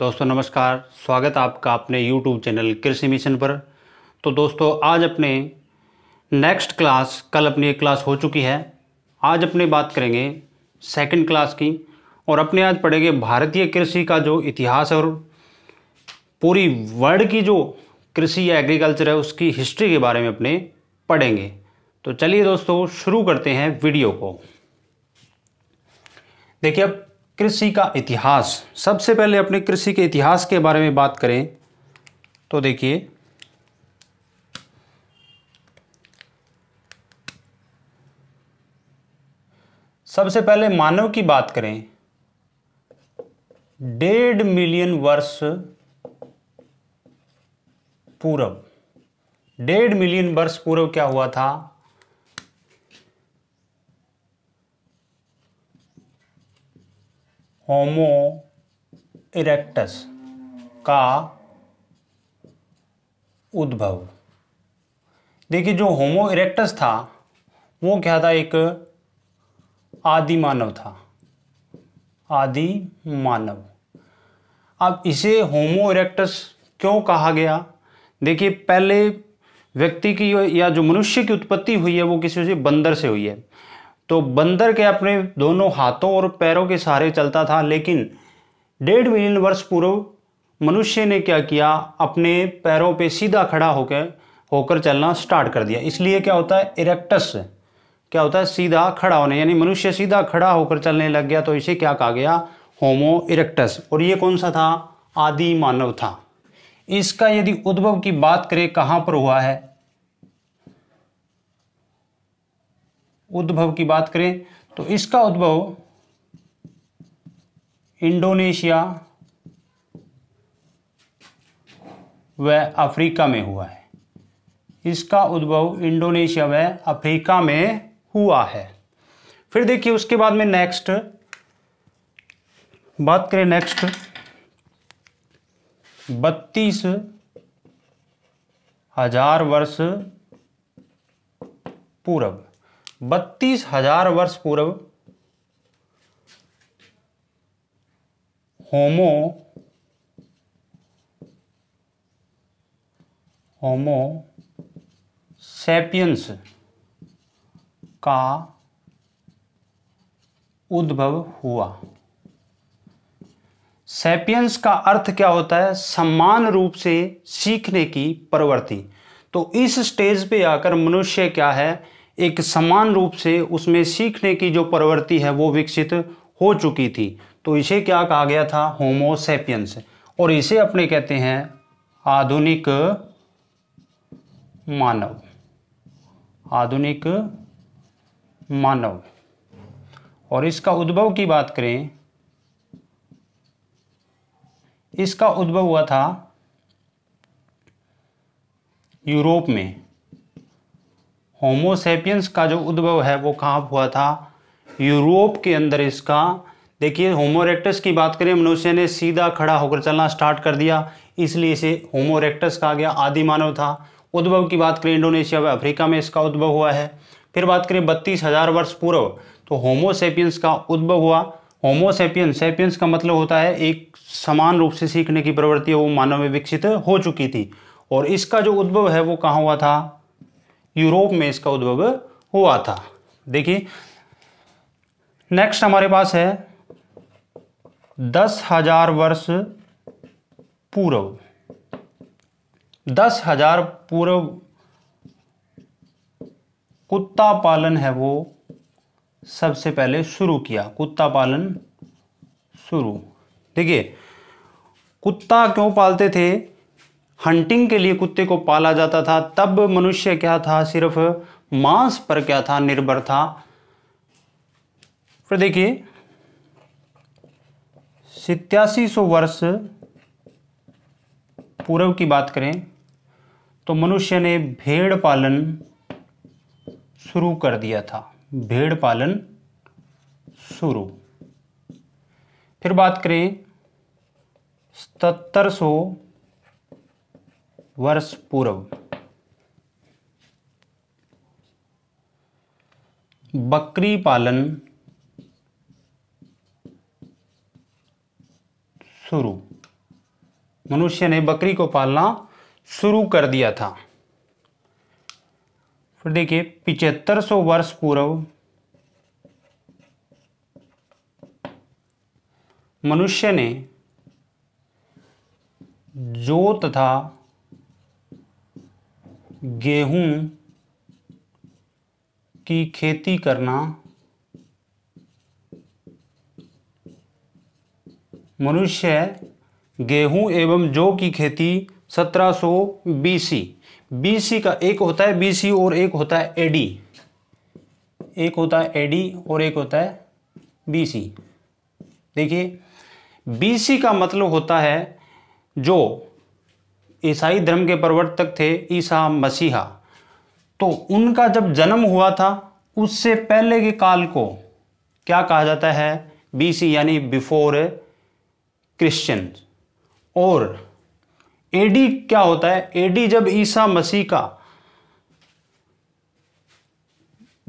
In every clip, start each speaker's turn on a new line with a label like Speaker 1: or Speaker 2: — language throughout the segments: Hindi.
Speaker 1: दोस्तों नमस्कार स्वागत आपका अपने YouTube चैनल कृषि मिशन पर तो दोस्तों आज अपने नेक्स्ट क्लास कल अपनी एक क्लास हो चुकी है आज अपने बात करेंगे सेकंड क्लास की और अपने आज पढ़ेंगे भारतीय कृषि का जो इतिहास और पूरी वर्ल्ड की जो कृषि या एग्रीकल्चर है उसकी हिस्ट्री के बारे में अपने पढ़ेंगे तो चलिए दोस्तों शुरू करते हैं वीडियो को देखिए अब कृषि का इतिहास सबसे पहले अपने कृषि के इतिहास के बारे में बात करें तो देखिए सबसे पहले मानव की बात करें डेढ़ मिलियन वर्ष पूर्व डेढ़ मिलियन वर्ष पूर्व क्या हुआ था होमो इरेक्टस का उद्भव देखिए जो होमो इरेक्टस था वो क्या था एक आदि मानव था आदि मानव अब इसे होमो इरेक्टस क्यों कहा गया देखिए पहले व्यक्ति की या जो मनुष्य की उत्पत्ति हुई है वो किसी से बंदर से हुई है तो बंदर के अपने दोनों हाथों और पैरों के सहारे चलता था लेकिन डेढ़ मिलियन वर्ष पूर्व मनुष्य ने क्या किया अपने पैरों पे सीधा खड़ा होकर होकर चलना स्टार्ट कर दिया इसलिए क्या होता है इरेक्टस क्या होता है सीधा खड़ा होने यानी मनुष्य सीधा खड़ा होकर चलने लग गया तो इसे क्या कहा गया होमो इरेक्टस और ये कौन सा था आदि मानव था इसका यदि उद्भव की बात करें कहाँ पर हुआ है उद्भव की बात करें तो इसका उद्भव इंडोनेशिया व अफ्रीका में हुआ है इसका उद्भव इंडोनेशिया व अफ्रीका में हुआ है फिर देखिए उसके बाद में नेक्स्ट बात करें नेक्स्ट बत्तीस हजार वर्ष पूर्व बत्तीस हजार वर्ष पूर्व होमो होमो सेपियंस का उद्भव हुआ सेपियंस का अर्थ क्या होता है समान रूप से सीखने की प्रवृत्ति तो इस स्टेज पे आकर मनुष्य क्या है एक समान रूप से उसमें सीखने की जो प्रवृत्ति है वो विकसित हो चुकी थी तो इसे क्या कहा गया था होमोसेपियंस और इसे अपने कहते हैं आधुनिक मानव आधुनिक मानव और इसका उद्भव की बात करें इसका उद्भव हुआ था यूरोप में होमोसेपियंस का जो उद्भव है वो कहाँ हुआ था यूरोप के अंदर इसका देखिए होमोरेक्टस की बात करें मनुष्य ने सीधा खड़ा होकर चलना स्टार्ट कर दिया इसलिए इसे होमोरेक्टस कहा गया आदि मानव था उद्भव की बात करें इंडोनेशिया व अफ्रीका में इसका उद्भव हुआ है फिर बात करें बत्तीस हजार वर्ष पूर्व तो होमोसेपियंस का उद्भव हुआ होमोसेपियंस सेपियंस का मतलब होता है एक समान रूप से सीखने की प्रवृत्ति वो मानव में विकसित हो चुकी थी और इसका जो उद्भव है वो कहाँ हुआ था यूरोप में इसका उद्भव हुआ था देखिए नेक्स्ट हमारे पास है दस हजार वर्ष पूर्व दस हजार पूर्व कुत्ता पालन है वो सबसे पहले शुरू किया कुत्ता पालन शुरू देखिए कुत्ता क्यों पालते थे हंटिंग के लिए कुत्ते को पाला जाता था तब मनुष्य क्या था सिर्फ मांस पर क्या था निर्भर था फिर देखिए सितयासी सौ वर्ष पूर्व की बात करें तो मनुष्य ने भेड़ पालन शुरू कर दिया था भेड़ पालन शुरू फिर बात करें सतर सौ वर्ष पूर्व बकरी पालन शुरू मनुष्य ने बकरी को पालना शुरू कर दिया था फिर देखिए पिचहत्तर सौ वर्ष पूर्व मनुष्य ने जो तथा गेहूं की खेती करना मनुष्य गेहूं एवं जौ की खेती 1700 बीसी बीसी का एक होता है बीसी और एक होता है एडी एक होता है एडी और एक होता है बीसी देखिए बीसी का मतलब होता है जो ईसाई धर्म के प्रवर्तक थे ईसा मसीहा तो उनका जब जन्म हुआ था उससे पहले के काल को क्या कहा जाता है बीसी यानी बिफोर क्रिश्चियन और एडी क्या होता है एडी जब ईसा मसीह का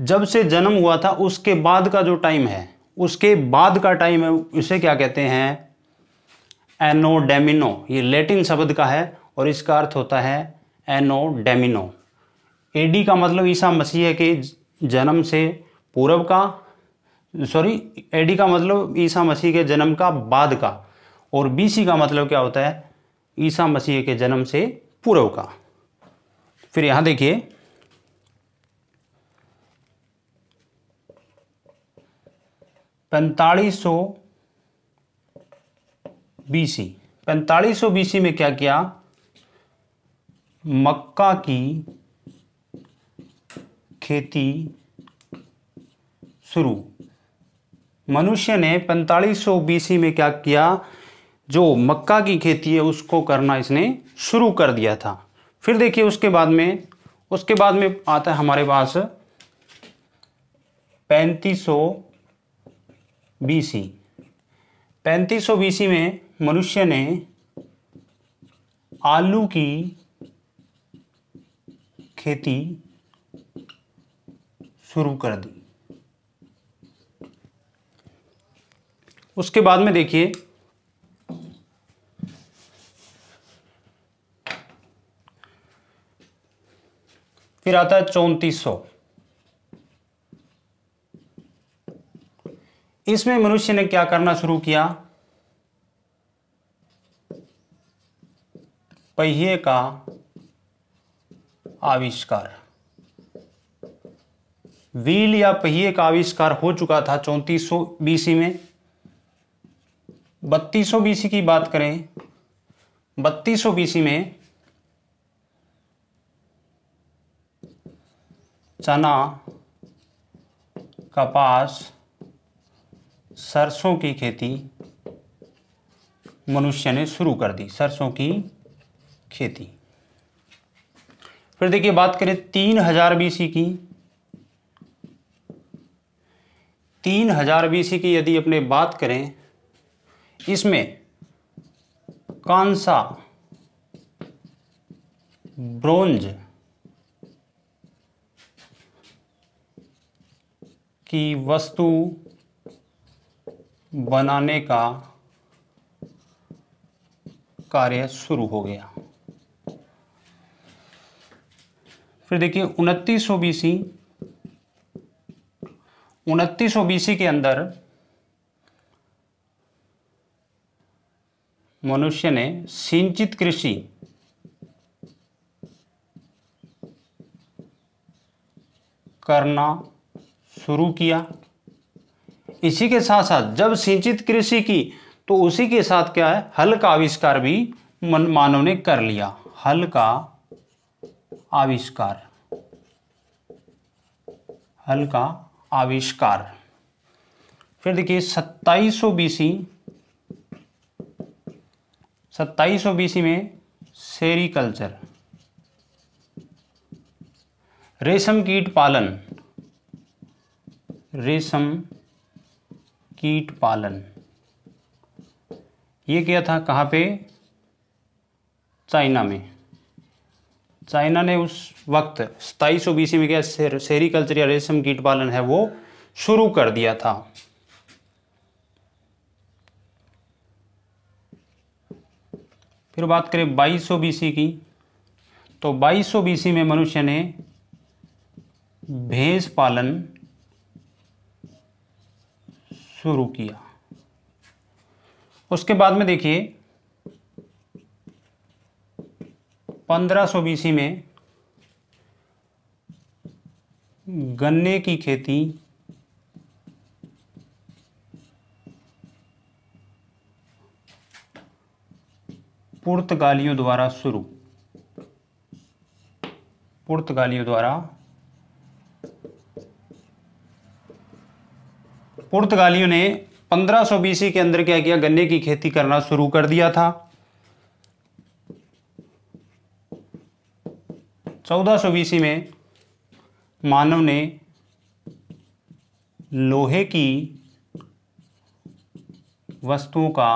Speaker 1: जब से जन्म हुआ था उसके बाद का जो टाइम है उसके बाद का टाइम है उसे क्या कहते हैं एनोडेमिनो ये लैटिन शब्द का है और इसका अर्थ होता है एनो डेमिनो एडी का मतलब ईसा मसीह के जन्म से पूर्व का सॉरी एडी का मतलब ईसा मसीह के जन्म का बाद का और बीसी का मतलब क्या होता है ईसा मसीह के जन्म से पूर्व का फिर यहां देखिए पैंतालीस सौ बीसी पैंतालीस सौ बीसी में क्या किया मक्का की खेती शुरू मनुष्य ने 4500 बीसी में क्या किया जो मक्का की खेती है उसको करना इसने शुरू कर दिया था फिर देखिए उसके बाद में उसके बाद में आता है हमारे पास 3500 बीसी 3500 बीसी में मनुष्य ने आलू की खेती शुरू कर दी उसके बाद में देखिए फिर आता है चौंतीस सौ इसमें मनुष्य ने क्या करना शुरू किया पहिए का आविष्कार व्हील या पहिए का आविष्कार हो चुका था चौंतीस सौ बीसी में बत्तीस सौ बीसी की बात करें बत्तीस सौ बीसी में चना कपास सरसों की खेती मनुष्य ने शुरू कर दी सरसों की खेती फिर देखिए बात करें तीन हजार बीसी की तीन हजार बीसी की यदि अपने बात करें इसमें कांसा ब्रोंज की वस्तु बनाने का कार्य शुरू हो गया फिर देखिए उनतीस सौ बीसी उनतीस सौ बीसी के अंदर मनुष्य ने सिंचित कृषि करना शुरू किया इसी के साथ साथ जब सिंचित कृषि की तो उसी के साथ क्या है हल का आविष्कार भी मानव ने कर लिया हल का आविष्कार हल का आविष्कार फिर देखिए 2700 बीसी सौ बीसी में सेरिकल्चर रेशम कीट पालन रेशम कीट पालन ये क्या था कहाँ पे चाइना में चाइना ने उस वक्त सताईस सौ बीस में क्या सेरिकल्चर या रेशम कीट पालन है वो शुरू कर दिया था फिर बात करें 2200 बीसी की तो 2200 बीसी में मनुष्य ने भैंस पालन शुरू किया उसके बाद में देखिए पंद्रह सौ बीसी में गन्ने की खेती पुर्तगालियों द्वारा शुरू पुर्तगालियों द्वारा पुर्तगालियों ने 1520 के अंदर क्या किया गन्ने की खेती करना शुरू कर दिया था चौदह सौ बीस में मानव ने लोहे की वस्तुओं का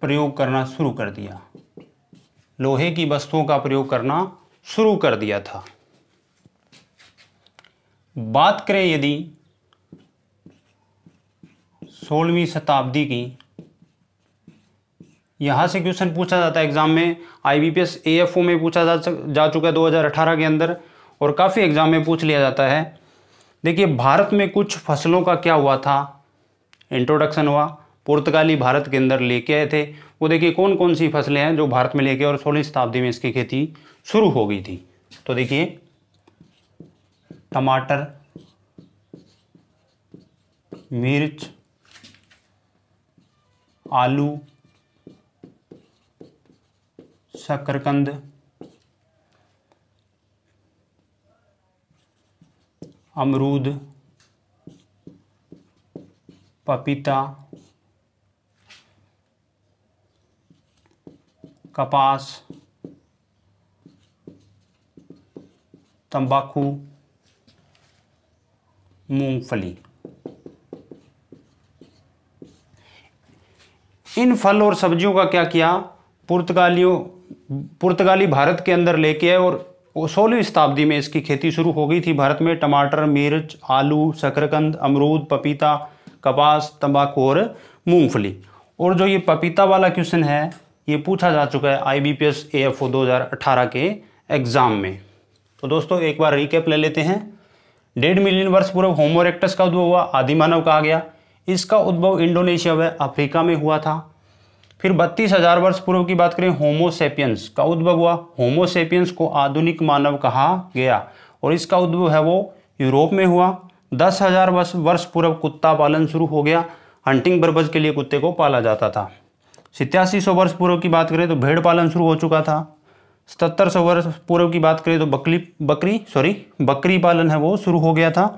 Speaker 1: प्रयोग करना शुरू कर दिया लोहे की वस्तुओं का प्रयोग करना शुरू कर दिया था बात करें यदि सोलहवीं शताब्दी की यहाँ से क्वेश्चन पूछा जाता है एग्ज़ाम में I B P S F O में पूछा जा जा चुका है 2018 के अंदर और काफ़ी एग्ज़ाम में पूछ लिया जाता है देखिए भारत में कुछ फसलों का क्या हुआ था इंट्रोडक्शन हुआ पुर्तगाली भारत के अंदर लेके आए थे वो देखिए कौन कौन सी फसलें हैं जो भारत में लेके और सोलह शताब्दी में इसकी खेती शुरू हो गई थी तो देखिए टमाटर मिर्च आलू शकरकंद अमरूद पपीता कपास तंबाकू मूंगफली इन फल और सब्जियों का क्या किया पुर्तगालियों पुर्तगाली भारत के अंदर लेके आए और सोलहवीं शताब्दी में इसकी खेती शुरू हो गई थी भारत में टमाटर मिर्च आलू शकरकंद अमरूद पपीता कपास तंबाकू और मूंगफली और जो ये पपीता वाला क्वेश्चन है ये पूछा जा चुका है I B P S A F O दो हज़ार अठारह के एग्ज़ाम में तो दोस्तों एक बार रिकेप ले लेते हैं डेढ़ मिलियन वर्ष पूर्व होमोरेक्टस का उद्भव हुआ आदि मानव कहा गया इसका उद्भव इंडोनेशिया व अफ्रीका में हुआ था फिर बत्तीस हजार वर्ष पूर्व की बात करें होमोसेपियंस का उद्भव हुआ होमोसेपियंस को आधुनिक मानव कहा गया और इसका उद्भव है वो यूरोप में हुआ दस हजार वर्ष वर्ष पूर्व कुत्ता पालन शुरू हो गया हंटिंग बर्बज के लिए कुत्ते को पाला जाता था सितयासी सौ वर्ष पूर्व की बात करें तो भेड़ पालन शुरू हो चुका था सतर सौ वर्ष पूर्व की बात करें तो बकली बकरी सॉरी बकरी पालन है वो शुरू हो गया था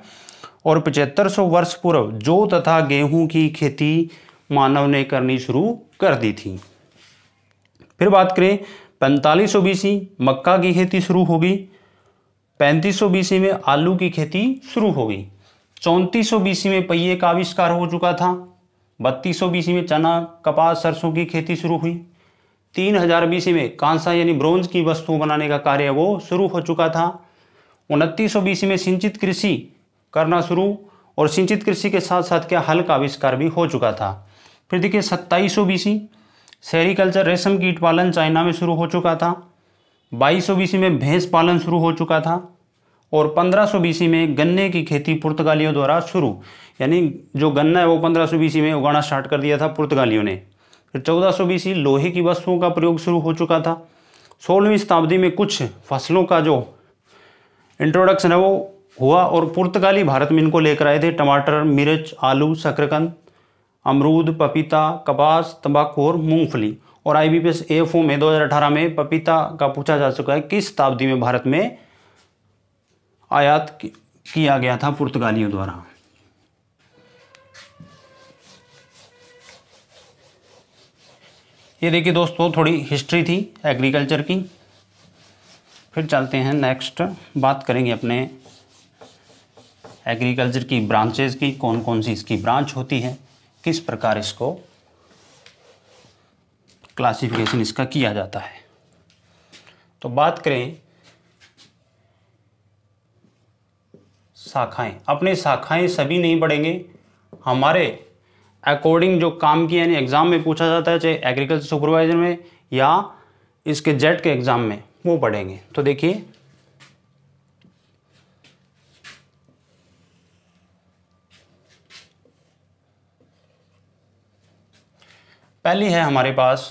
Speaker 1: और पचहत्तर सौ वर्ष पूर्व जौ तथा गेहूं की खेती मानव ने करनी शुरू कर दी थी फिर बात करें पैंतालीस सौ बीसी मक्का की खेती शुरू होगी पैंतीस सौ बीसी में आलू की खेती शुरू होगी चौंतीस सौ बीसी में पहिए का आविष्कार हो चुका था बत्तीस सौ बीसी में चना कपास सरसों की खेती शुरू हुई तीन हजार बीसी में कांसा यानी ब्रोंज की वस्तु बनाने का कार्य वो शुरू हो चुका था उनतीस सौ बीसी में सिंचित कृषि करना शुरू और सिंचित कृषि के साथ साथ क्या हल का आविष्कार भी हो चुका था फिर देखिए सत्ताईस सौ बीसी सेरिकल्चर रेशम कीट पालन चाइना में शुरू हो चुका था बाईस सौ बीसी में भैंस पालन शुरू हो चुका था और पंद्रह सौ बीसी में गन्ने की खेती पुर्तगालियों द्वारा शुरू यानी जो गन्ना है वो पंद्रह सौ बीसी में उगाना स्टार्ट कर दिया था पुर्तगालियों ने फिर चौदह सौ बीसी लोहे की वस्तुओं का प्रयोग शुरू हो चुका था सोलहवीं शताब्दी में कुछ फसलों का जो इंट्रोडक्शन है वो हुआ और पुर्तगाली भारत में इनको लेकर आए थे टमाटर मिर्च आलू शकरकंद अमरूद पपीता कपास तंबाकू और मूंगफली और आई बी ए फो में 2018 में पपीता का पूछा जा चुका है किस शताब्दी में भारत में आयात किया गया था पुर्तगालियों द्वारा ये देखिए दोस्तों थोड़ी हिस्ट्री थी एग्रीकल्चर की फिर चलते हैं नेक्स्ट बात करेंगे अपने एग्रीकल्चर की ब्रांचेज की कौन कौन सी इसकी ब्रांच होती है किस प्रकार इसको क्लासिफिकेशन इसका किया जाता है तो बात करें शाखाएं अपने शाखाएं सभी नहीं बढ़ेंगे हमारे अकॉर्डिंग जो काम किया यानी एग्ज़ाम में पूछा जाता है चाहे एग्रीकल्चर सुपरवाइजर में या इसके जेट के एग्ज़ाम में वो पढ़ेंगे तो देखिए पहली है हमारे पास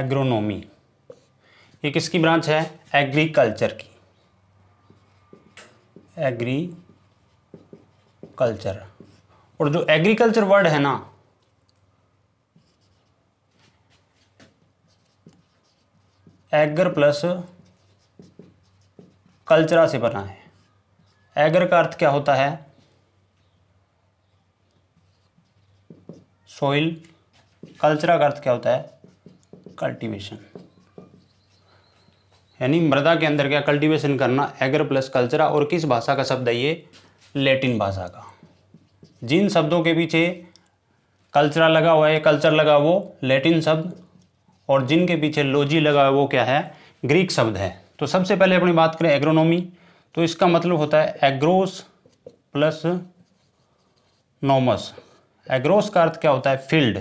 Speaker 1: एग्रोनॉमी ये किसकी ब्रांच है एग्रीकल्चर की एग्रीकल्चर और जो एग्रीकल्चर वर्ड है ना एगर प्लस कल्चरा से बना है एगर का अर्थ क्या होता है सोइल कल्चरा का अर्थ क्या होता है कल्टीवेशन यानी मृदा के अंदर क्या कल्टीवेशन करना एगर प्लस कल्चरा और किस भाषा का शब्द है ये लेटिन भाषा का जिन शब्दों के पीछे कल्चरा लगा हुआ है कल्चर लगा वो लैटिन शब्द और जिनके पीछे लोजी लगा हुआ वो क्या है ग्रीक शब्द है तो सबसे पहले अपनी बात करें एग्रोनॉमी तो इसका मतलब होता है एग्रोस प्लस नोमस एग्रोस का अर्थ क्या होता है फील्ड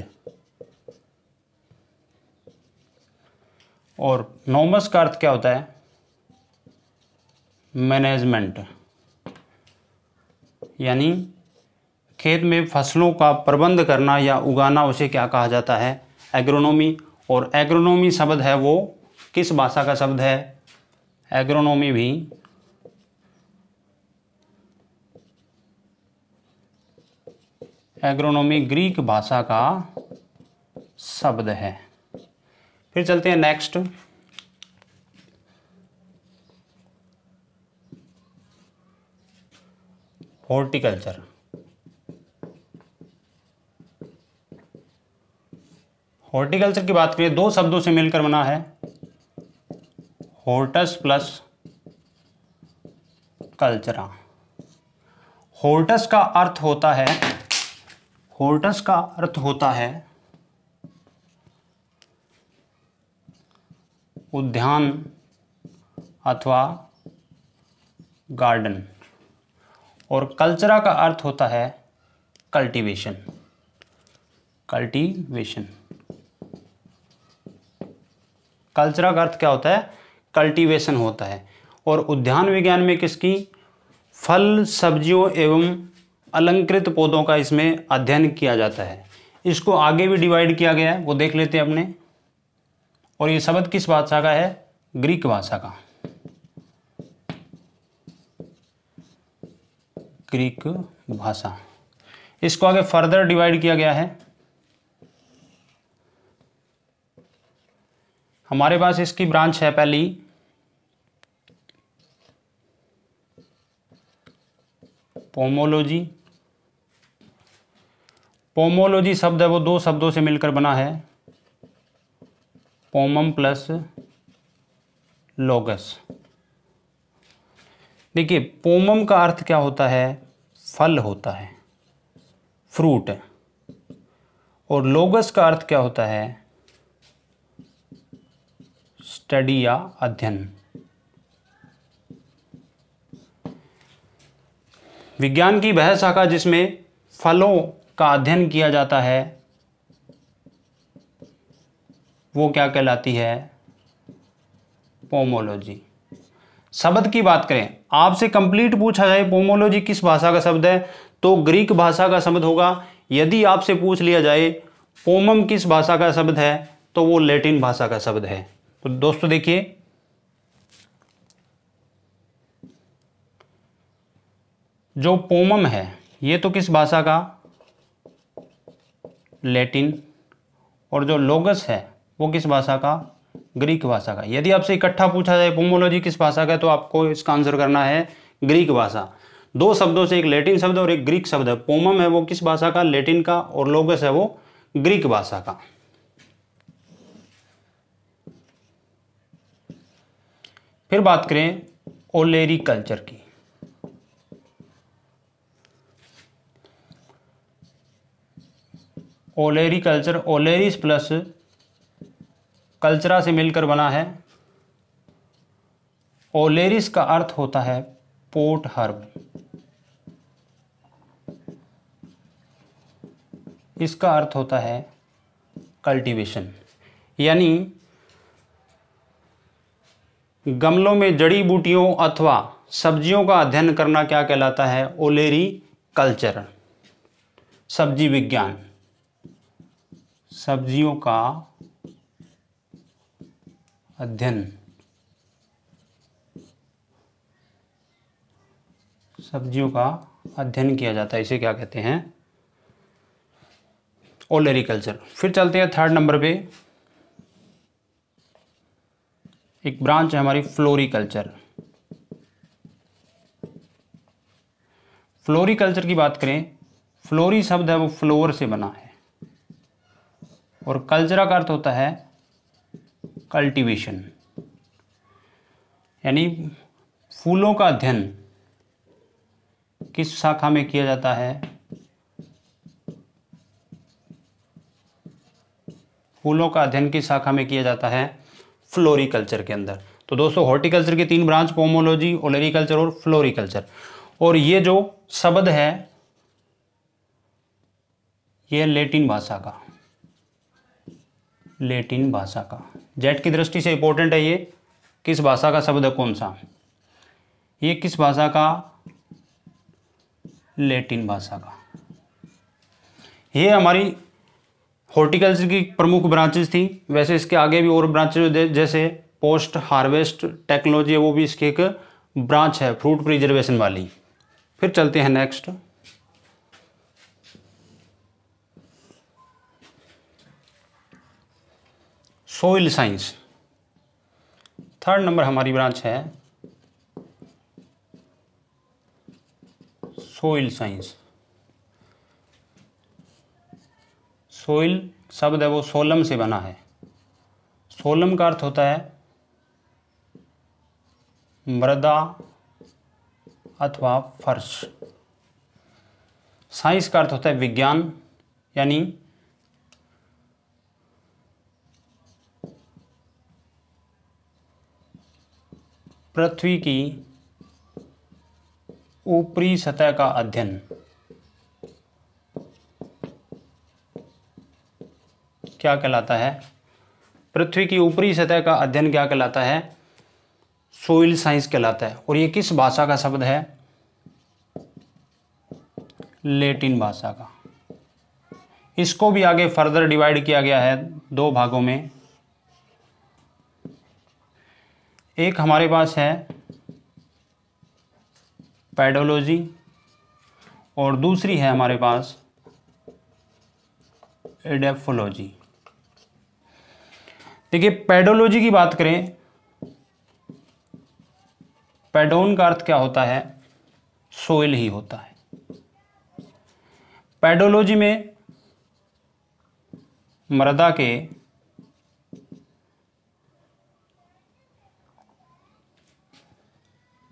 Speaker 1: और नॉमस का अर्थ क्या होता है मैनेजमेंट यानी खेत में फसलों का प्रबंध करना या उगाना उसे क्या कहा जाता है एग्रोनॉमी और एग्रोनॉमी शब्द है वो किस भाषा का शब्द है एग्रोनॉमी भी एग्रोनॉमी ग्रीक भाषा का शब्द है फिर चलते हैं नेक्स्ट हॉर्टिकल्चर हॉर्टिकल्चर की बात करें दो शब्दों से मिलकर बना है होर्टस प्लस कल्चरा होर्टस का अर्थ होता है होर्टस का अर्थ होता है उद्यान अथवा गार्डन और कल्चरा का अर्थ होता है कल्टीवेशन कल्टीवेशन कल्चरा का अर्थ क्या होता है कल्टीवेशन होता है और उद्यान विज्ञान में किसकी फल सब्जियों एवं अलंकृत पौधों का इसमें अध्ययन किया जाता है इसको आगे भी डिवाइड किया गया है वो देख लेते हैं अपने और ये शब्द किस भाषा का है ग्रीक भाषा का ग्रीक भाषा इसको आगे फर्दर डिवाइड किया गया है हमारे पास इसकी ब्रांच है पहली पोमोलॉजी पोमोलॉजी शब्द है वो दो शब्दों से मिलकर बना है पोमम प्लस लोगस देखिए पोमम का अर्थ क्या होता है फल होता है फ्रूट और लोगस का अर्थ क्या होता है स्टडी या अध्ययन विज्ञान की वह शाखा जिसमें फलों का अध्ययन किया जाता है वो क्या कहलाती है पोमोलॉजी शब्द की बात करें आपसे कंप्लीट पूछा जाए पोमोलॉजी किस भाषा का शब्द है तो ग्रीक भाषा का शब्द होगा यदि आपसे पूछ लिया जाए पोमम किस भाषा का शब्द है तो वो लैटिन भाषा का शब्द है तो दोस्तों देखिए जो पोमम है ये तो किस भाषा का लैटिन और जो लोगस है वो किस भाषा का ग्रीक भाषा का यदि आपसे इकट्ठा पूछा जाए पोमोलॉजी किस भाषा का तो आपको इसका आंसर करना है ग्रीक भाषा दो शब्दों से एक लैटिन शब्द और एक ग्रीक शब्द है पोमम है वो किस भाषा का लैटिन का और लोगस है वो ग्रीक भाषा का फिर बात करें ओलेरी कल्चर की ओलेरी कल्चर ओलेरिस प्लस कल्चरा से मिलकर बना है ओलेरिस का अर्थ होता है पोर्ट हर्ब इसका अर्थ होता है कल्टीवेशन यानी गमलों में जड़ी बूटियों अथवा सब्जियों का अध्ययन करना क्या कहलाता है ओलेरी कल्चर सब्जी विज्ञान सब्जियों का अध्ययन सब्जियों का अध्ययन किया जाता है इसे क्या कहते हैं ओलेरिकल्चर फिर चलते हैं थर्ड नंबर पे एक ब्रांच है हमारी फ्लोरिकल्चर फ्लोरिकल्चर की बात करें फ्लोरी शब्द है वो फ्लोर से बना है और कल्चरा का अर्थ होता है कल्टीवेशन यानी फूलों का अध्ययन किस शाखा में किया जाता है फूलों का अध्ययन किस शाखा में किया जाता है फ्लोरिकल्चर के अंदर तो दोस्तों हॉर्टिकल्चर के तीन ब्रांच पोमोलॉजी ओलेरिकल्चर और फ्लोरिकल्चर और ये जो शब्द है ये लेटिन भाषा का लेटिन भाषा का जेट की दृष्टि से इंपॉर्टेंट है ये किस भाषा का शब्द है कौन सा ये किस भाषा का लेटिन भाषा का ये हमारी हॉर्टिकल्चर की प्रमुख ब्रांचेज थी वैसे इसके आगे भी और ब्रांचेज जैसे पोस्ट हार्वेस्ट टेक्नोलॉजी वो भी इसकी एक ब्रांच है फ्रूट प्रिजर्वेशन वाली फिर चलते हैं next soil science third number हमारी ब्रांच है सोइल साइंस सोइल शब्द है वो सोलम से बना है सोलम का अर्थ होता है मृदा अथवा फर्श साइंस का अर्थ होता है विज्ञान यानी पृथ्वी की ऊपरी सतह का अध्ययन क्या कहलाता है पृथ्वी की ऊपरी सतह का अध्ययन क्या कहलाता है सोइल साइंस कहलाता है और ये किस भाषा का शब्द है लेटिन भाषा का इसको भी आगे फर्दर डिवाइड किया गया है दो भागों में एक हमारे पास है पैडोलॉजी और दूसरी है हमारे पास एडेफोलॉजी देखिए पेडोलॉजी की बात करें पेडोन का अर्थ क्या होता है सोइल ही होता है पेडोलॉजी में मृदा के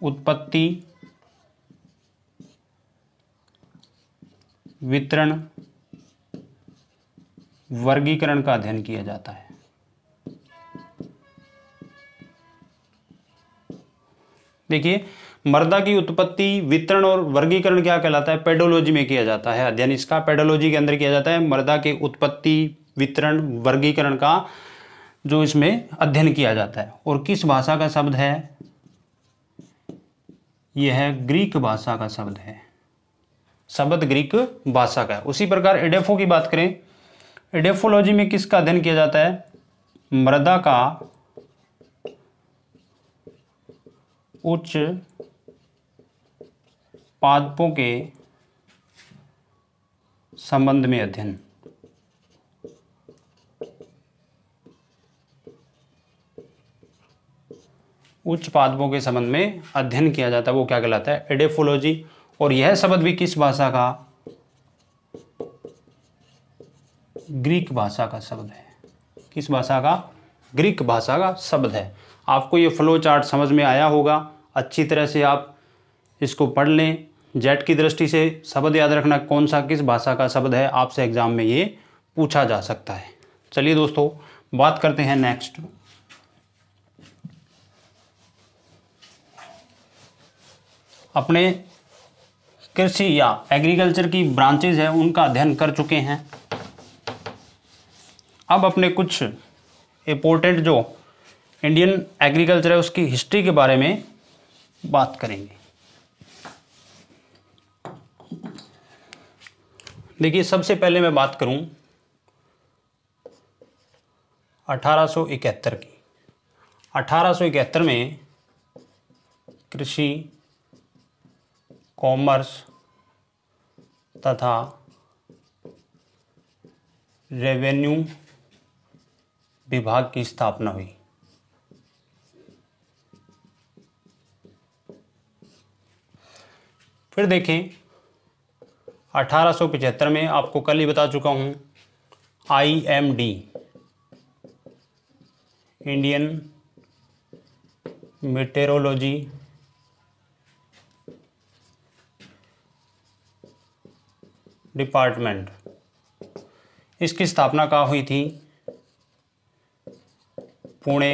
Speaker 1: उत्पत्ति वितरण वर्गीकरण का अध्ययन किया जाता है देखिए मर्दा की उत्पत्ति वितरण और वर्गीकरण क्या कहलाता है पेडोलॉजी में किया जाता है अध्ययन इसका पेडोलॉजी के अंदर किया जाता है मर्दा के उत्पत्ति वितरण वर्गीकरण का जो इसमें अध्ययन किया जाता है और किस भाषा का शब्द है यह है ग्रीक भाषा का शब्द है शब्द ग्रीक भाषा का है उसी प्रकार एडेफो की बात करें एडेफोलॉजी में किसका अध्ययन किया जाता है मृदा का उच्च पादपों के संबंध में अध्ययन उच्च पादपों के संबंध में अध्ययन किया जाता है वो क्या कहलाता है एडेफोलॉजी और यह शब्द भी किस भाषा का ग्रीक भाषा का शब्द है किस भाषा का ग्रीक भाषा का शब्द है आपको ये फ्लो चार्ट समझ में आया होगा अच्छी तरह से आप इसको पढ़ लें जेट की दृष्टि से शब्द याद रखना कौन सा किस भाषा का शब्द है आपसे एग्ज़ाम में ये पूछा जा सकता है चलिए दोस्तों बात करते हैं नेक्स्ट अपने कृषि या एग्रीकल्चर की ब्रांचेज हैं उनका अध्ययन कर चुके हैं अब अपने कुछ इम्पोर्टेंट जो इंडियन एग्रीकल्चर है उसकी हिस्ट्री के बारे में बात करेंगे देखिए सबसे पहले मैं बात करूं 1871 की 1871 में कृषि कॉमर्स तथा रेवेन्यू विभाग की स्थापना हुई फिर देखें 1875 में आपको कल ही बता चुका हूं आईएमडी इंडियन मेटेरोलॉजी डिपार्टमेंट इसकी स्थापना कहाँ हुई थी पुणे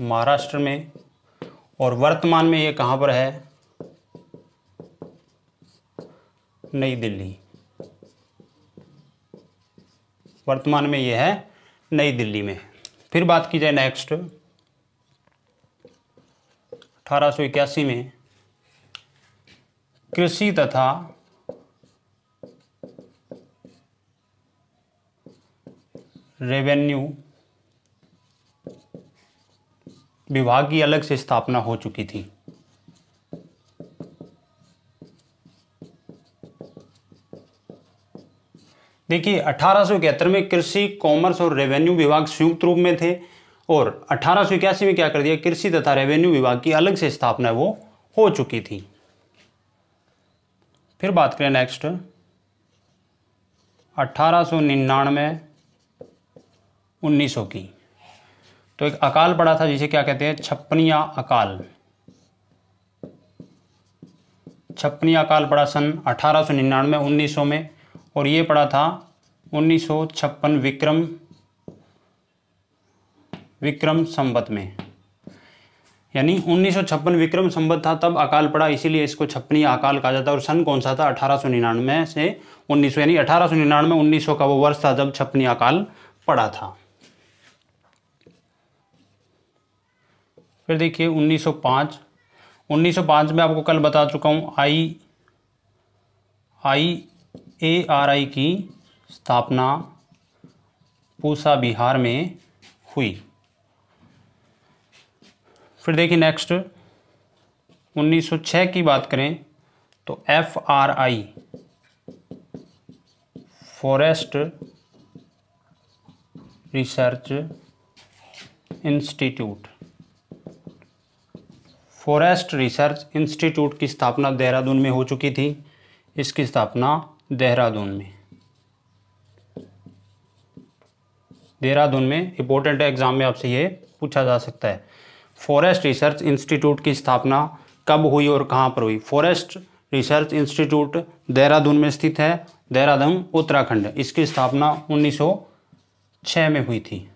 Speaker 1: महाराष्ट्र में और वर्तमान में ये कहाँ पर है नई दिल्ली वर्तमान में ये है नई दिल्ली में फिर बात की जाए नेक्स्ट अठारह में कृषि तथा रेवेन्यू विभाग की अलग से स्थापना हो चुकी थी देखिए अठारह में कृषि कॉमर्स और रेवेन्यू विभाग संयुक्त रूप में थे और अठारह में क्या कर दिया कृषि तथा रेवेन्यू विभाग की अलग से स्थापना वो हो चुकी थी फिर बात करें नेक्स्ट अठारह सौ निन्यानवे 1900 की तो एक अकाल पड़ा था जिसे क्या कहते हैं छप्पनिया अकाल छप्पनिया अकाल पड़ा सन 1899 1900 में और ये पड़ा था उन्नीस विक्रम विक्रम संबत में यानी उन्नीस विक्रम संबत था तब अकाल पड़ा इसीलिए इसको छप्पनी अकाल कहा जाता है और सन कौन सा था अठारह से 1900 यानी अठारह सौ निन्यानवे उन्नीस का वो वर्ष था जब छप्पनी अकाल पड़ा था फिर देखिए 1905 1905 में आपको कल बता चुका हूँ आई आई ए आर आई की स्थापना पूसा बिहार में हुई फिर देखिए नेक्स्ट 1906 की बात करें तो F R I forest research institute forest research institute की स्थापना देहरादून में हो चुकी थी इसकी स्थापना देहरादून में देहरादून में इंपॉर्टेंट एग्जाम में आपसे ये पूछा जा सकता है फॉरेस्ट रिसर्च इंस्टीट्यूट की स्थापना कब हुई और कहाँ पर हुई फॉरेस्ट रिसर्च इंस्टीट्यूट देहरादून में स्थित है देहरादून उत्तराखंड इसकी स्थापना 1906 में हुई थी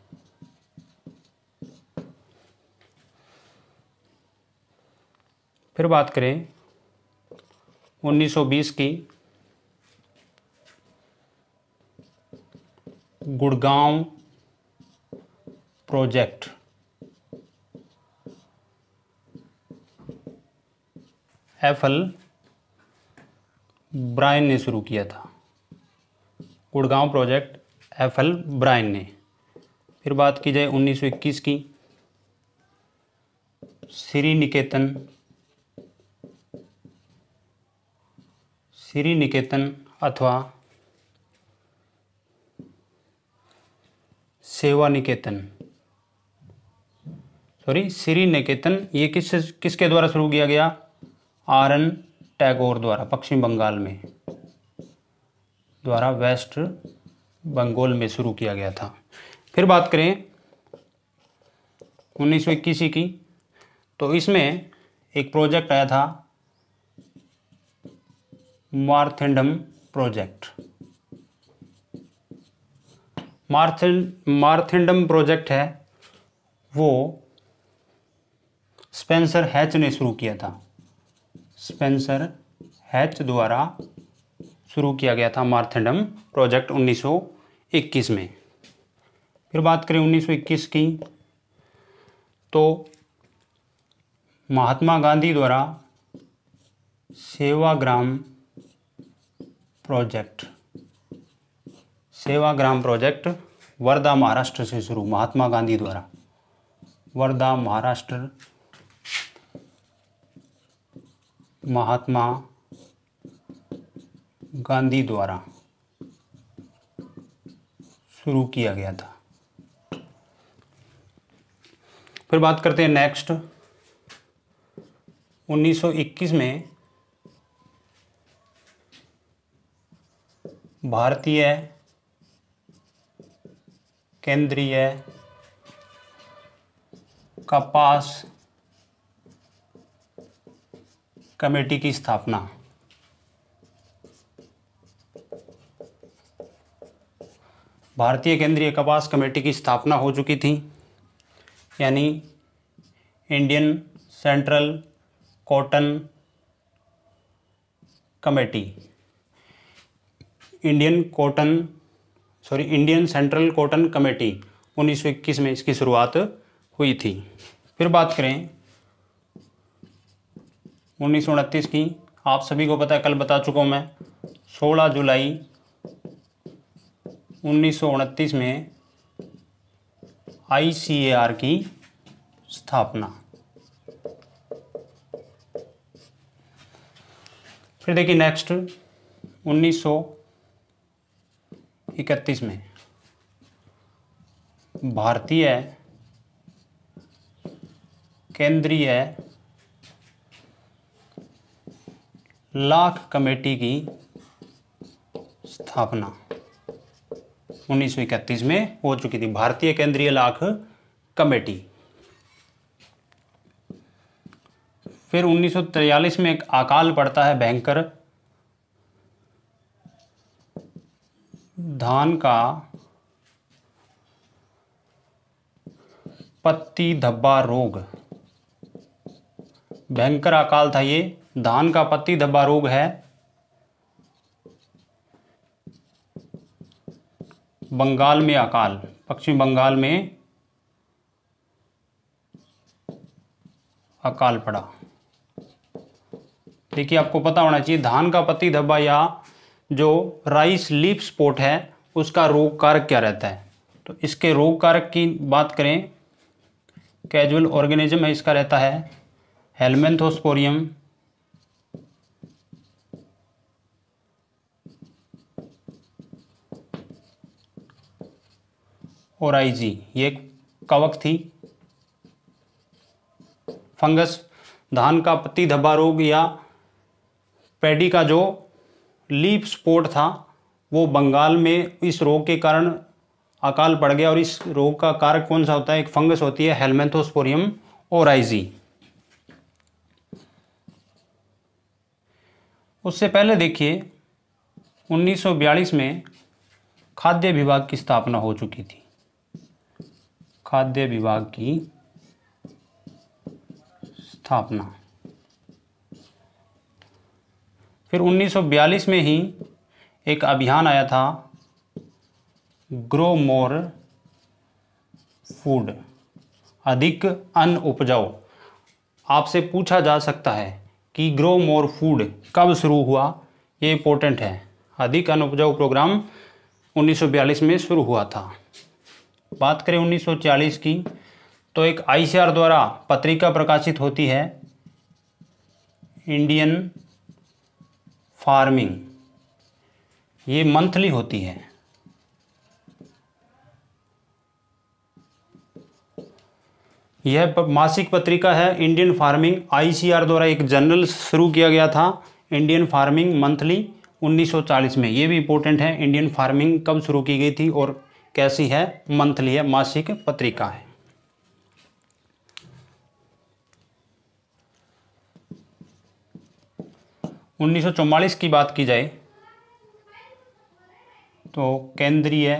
Speaker 1: फिर बात करें 1920 की गुड़गांव प्रोजेक्ट एफल ब्रायन ने शुरू किया था गुड़गांव प्रोजेक्ट एफएल ब्रायन ने फिर बात की जाए 1921 की श्री निकेतन श्री निकेतन अथवा सेवा निकेतन सॉरी श्री निकेतन ये किस किसके द्वारा शुरू किया गया आर एन टैगोर द्वारा पश्चिम बंगाल में द्वारा वेस्ट बंगाल में शुरू किया गया था फिर बात करें उन्नीस की तो इसमें एक प्रोजेक्ट आया था मार्थेंडम प्रोजेक्ट मार्थेंड मार्थेंडम प्रोजेक्ट है वो स्पेंसर हैच ने शुरू किया था स्पेंसर हैच द्वारा शुरू किया गया था मार्थेंडम प्रोजेक्ट 1921 में फिर बात करें 1921 की तो महात्मा गांधी द्वारा सेवाग्राम प्रोजेक्ट सेवाग्राम प्रोजेक्ट वर्धा महाराष्ट्र से शुरू महात्मा गांधी द्वारा वर्धा महाराष्ट्र महात्मा गांधी द्वारा शुरू किया गया था फिर बात करते हैं नेक्स्ट 1921 में भारतीय केंद्रीय कपास कमेटी की स्थापना भारतीय केंद्रीय कपास कमेटी की स्थापना हो चुकी थी यानी Indian central cotton committee Indian cotton sorry Indian central cotton committee 1921 में इसकी शुरुआत हुई थी फिर बात करें उन्नीस की आप सभी को पता है कल बता चुका हूँ मैं 16 जुलाई उन्नीस में आईसीएआर की स्थापना फिर देखिए नेक्स्ट उन्नीस इकतीस में भारतीय केंद्रीय लाख कमेटी की स्थापना 1931 में हो चुकी थी भारतीय केंद्रीय लाख कमेटी फिर 1943 में एक अकाल पड़ता है भयंकर धान का पत्ती धब्बा रोग भयंकर अकाल था ये धान का पत्ती धब्बा रोग है बंगाल में अकाल पश्चिम बंगाल में अकाल पड़ा देखिए आपको पता होना चाहिए धान का पत्ती धब्बा या जो राइस लीप स्पोट है उसका रोग कारक क्या रहता है तो इसके रोग कारक की बात करें कैजुअल ऑर्गेनिज्म है इसका रहता है हेलमेंथोस्पोरियम और आईजी ये कवक थी फंगस धान का पत्ती धब्बा रोग या पैडी का जो लीप स्पोर्ट था वो बंगाल में इस रोग के कारण अकाल पड़ गया और इस रोग का कारक कौन सा होता है एक फंगस होती है हेलमेंथोस्पोरियम ओराइजी उससे पहले देखिए 1942 में खाद्य विभाग की स्थापना हो चुकी थी खाद्य विभाग की स्थापना फिर 1942 में ही एक अभियान आया था ग्रो मोर फूड अधिक अन्न उपजाओ आपसे पूछा जा सकता है कि ग्रो मोर फूड कब शुरू हुआ ये इम्पोर्टेंट है अधिक अन्न उपजाऊ प्रोग्राम 1942 में शुरू हुआ था बात करें 1940 की तो एक आईसीआर द्वारा पत्रिका प्रकाशित होती है इंडियन फार्मिंग ये मंथली होती है यह मासिक पत्रिका है इंडियन फार्मिंग आईसीआर द्वारा एक जर्नल शुरू किया गया था इंडियन फार्मिंग मंथली 1940 में ये भी इम्पोर्टेंट है इंडियन फार्मिंग कब शुरू की गई थी और कैसी है मंथली है मासिक पत्रिका है 1944 की बात की जाए तो केंद्रीय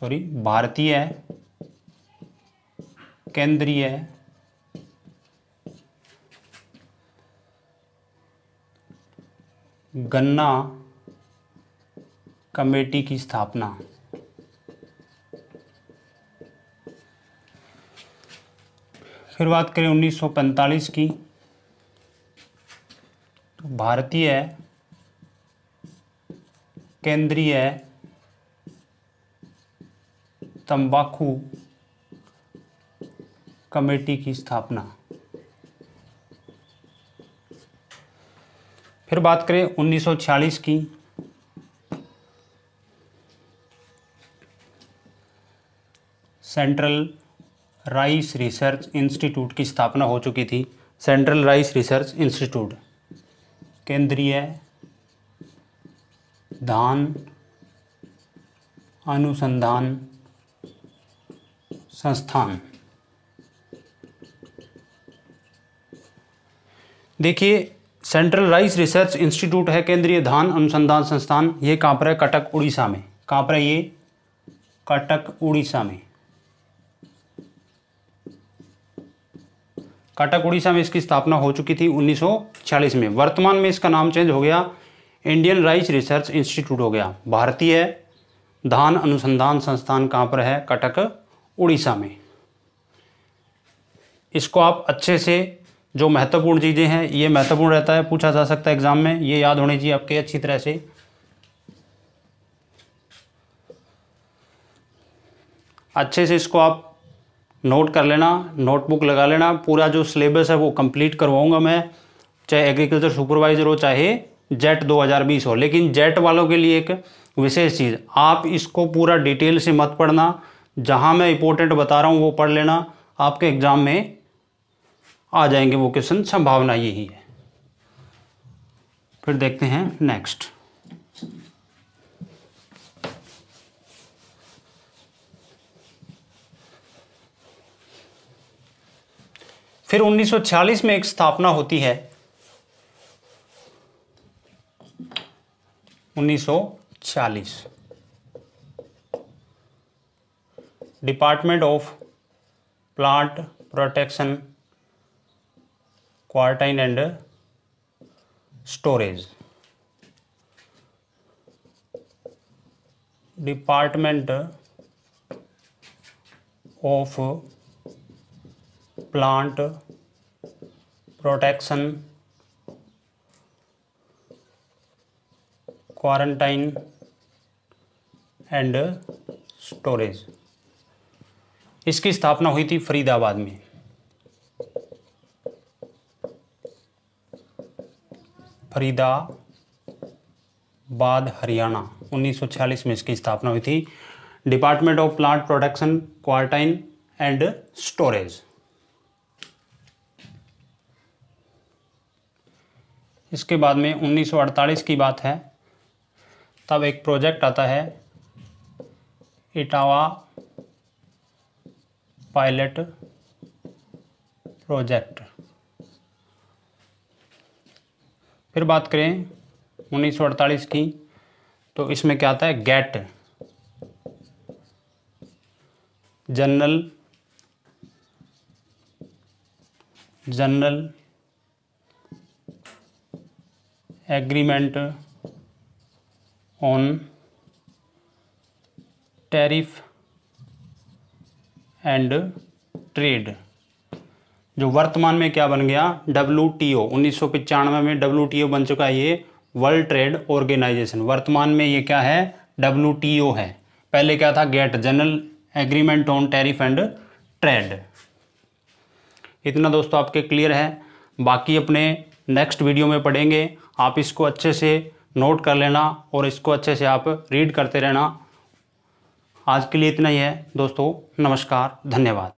Speaker 1: सॉरी भारतीय केंद्रीय गन्ना कमेटी की स्थापना फिर बात करें 1945 की भारतीय केंद्रीय तंबाकू कमेटी की स्थापना फिर बात करें 1946 की सेंट्रल राइस रिसर्च इंस्टीट्यूट की स्थापना हो चुकी थी सेंट्रल राइस रिसर्च इंस्टीट्यूट केंद्रीय धान अनुसंधान संस्थान देखिए सेंट्रल राइस रिसर्च इंस्टीट्यूट है केंद्रीय धान अनुसंधान संस्थान ये कहाँ पर है कटक उड़ीसा में कहाँ पर है ये कटक उड़ीसा में कटक उड़ीसा में इसकी स्थापना हो चुकी थी 1946 में वर्तमान में इसका नाम चेंज हो गया इंडियन राइस रिसर्च इंस्टीट्यूट हो गया भारतीय धान अनुसंधान संस्थान कहाँ पर है कटक उड़ीसा में इसको आप अच्छे से जो महत्वपूर्ण चीज़ें हैं ये महत्वपूर्ण रहता है पूछा जा सकता है एग्ज़ाम में ये याद होने चाहिए आपके अच्छी तरह से अच्छे से इसको आप नोट कर लेना नोटबुक लगा लेना पूरा जो सिलेबस है वो कंप्लीट करवाऊंगा मैं चाहे एग्रीकल्चर सुपरवाइजर हो चाहे जेट 2020 हो लेकिन जेट वालों के लिए एक विशेष चीज़ आप इसको पूरा डिटेल से मत पढ़ना जहाँ मैं इंपॉर्टेंट बता रहा हूँ वो पढ़ लेना आपके एग्ज़ाम में आ जाएंगे वो क्वेश्चन संभावना यही है फिर देखते हैं नेक्स्ट फिर 1946 में एक स्थापना होती है 1940 department of plant protection quarantine and storage department of plant protection quarantine and storage इसकी स्थापना हुई थी फरीदाबाद में फरीदाबाद हरियाणा 1946 में इसकी स्थापना हुई थी department of plant production quarantine and storage इसके बाद में 1948 की बात है तब एक प्रोजेक्ट आता है इटावा पायलट प्रोजेक्ट फिर बात करें 1948 की तो इसमें क्या आता है GATT general general agreement on tariff and trade जो वर्तमान में क्या बन गया डब्ल्यू टी ओ उन्नीस में डब्ल्यू टी ओ बन चुका है ये वर्ल्ड ट्रेड ऑर्गेनाइजेशन वर्तमान में ये क्या है डब्ल्यू टी ओ है पहले क्या था GATT general agreement on tariff and trade इतना दोस्तों आपके क्लियर है बाकी अपने नेक्स्ट वीडियो में पढ़ेंगे आप इसको अच्छे से नोट कर लेना और इसको अच्छे से आप रीड करते रहना आज के लिए इतना ही है दोस्तों नमस्कार धन्यवाद